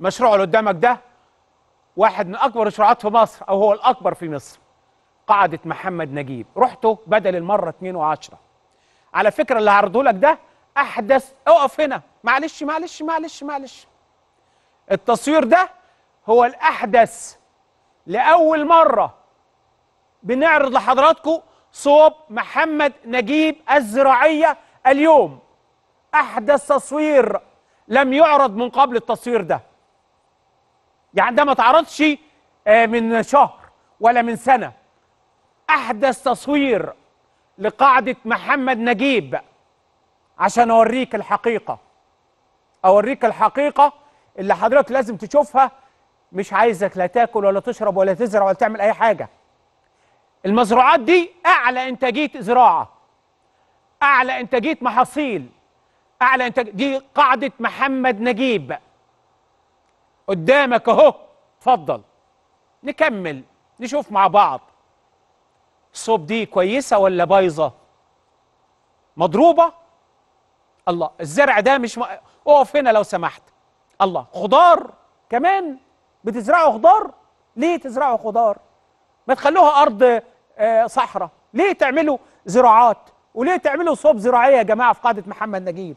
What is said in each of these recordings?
مشروع اللي قدامك ده واحد من اكبر الشروعات في مصر او هو الاكبر في مصر قاعده محمد نجيب رحته بدل المره 2 و10 على فكره اللي هعرضه لك ده احدث اقف هنا معلش معلش معلش معلش التصوير ده هو الاحدث لاول مره بنعرض لحضراتكم صوب محمد نجيب الزراعيه اليوم احدث تصوير لم يعرض من قبل التصوير ده يعني ده ما اتعرضش آه، من شهر ولا من سنة أحدث تصوير لقاعدة محمد نجيب عشان أوريك الحقيقة أوريك الحقيقة اللي حضرتك لازم تشوفها مش عايزك لا تاكل ولا تشرب ولا تزرع ولا تعمل أي حاجة المزروعات دي أعلى إنتاجية زراعة أعلى إنتاجية محاصيل أعلى إنتاج دي قاعدة محمد نجيب قدامك اهو اتفضل نكمل نشوف مع بعض الصوب دي كويسة ولا بايظة مضروبة الله الزرع ده مش م... اقف هنا لو سمحت الله خضار كمان بتزرعوا خضار ليه تزرعوا خضار ما تخلوها ارض آه، صحراء ليه تعملوا زراعات وليه تعملوا صوب زراعيه يا جماعه في قاعده محمد نجيب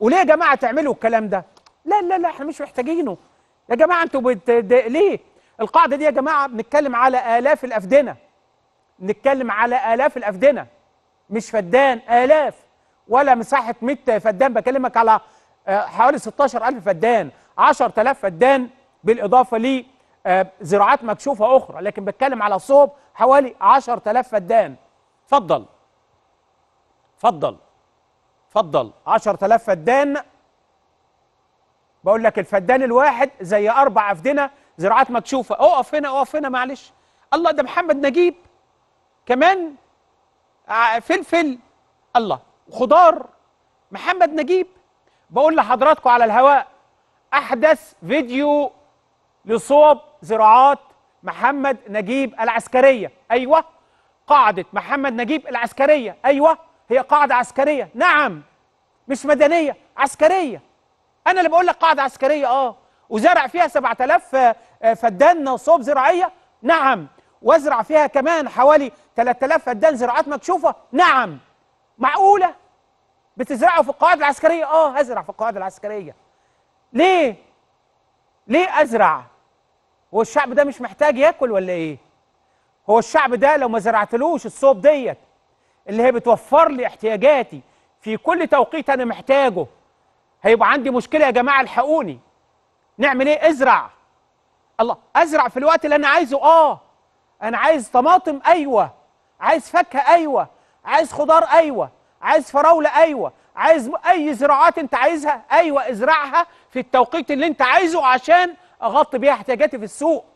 وليه يا جماعه تعملوا الكلام ده لا لا لا احنا مش محتاجينه يا جماعه انتوا بت... ليه القاعده دي يا جماعه بنتكلم على الاف الافدنه بنتكلم على الاف الافدنه مش فدان الاف ولا مساحه 100 فدان بكلمك على آه، حوالي 16000 فدان 10000 فدان بالاضافه ل آه، زراعات مكشوفه اخرى لكن بتكلم على صوب حوالي 10000 فدان اتفضل اتفضل اتفضل 10000 فدان بقول لك الفدان الواحد زي اربع افدنه زراعات مكشوفه اقف هنا اقف هنا معلش الله ده محمد نجيب كمان فلفل الله خضار محمد نجيب بقول لحضراتكم على الهواء احدث فيديو لصوب زراعات محمد نجيب العسكريه ايوه قاعده محمد نجيب العسكريه ايوه هي قاعده عسكريه نعم مش مدنيه عسكريه انا اللي بقول لك قاعده عسكريه اه وزرع فيها 7000 آه، آه، فدان نصوب زراعيه نعم وازرع فيها كمان حوالي 3000 فدان زراعات مكشوفه نعم معقوله بتزرعه في القواعد العسكريه اه ازرع في القواعد العسكريه ليه ليه ازرع هو الشعب ده مش محتاج ياكل ولا ايه هو الشعب ده لو ما زرعتلوش الصوب ديت اللي هي بتوفر لي احتياجاتي في كل توقيت انا محتاجه هيبقى عندي مشكله يا جماعه الحقوني نعمل ايه ازرع الله ازرع في الوقت اللي انا عايزه اه انا عايز طماطم ايوه عايز فاكهه ايوه عايز خضار ايوه عايز فراوله ايوه عايز اي زراعات انت عايزها ايوه ازرعها في التوقيت اللي انت عايزه عشان اغطي بيها احتياجاتي في السوق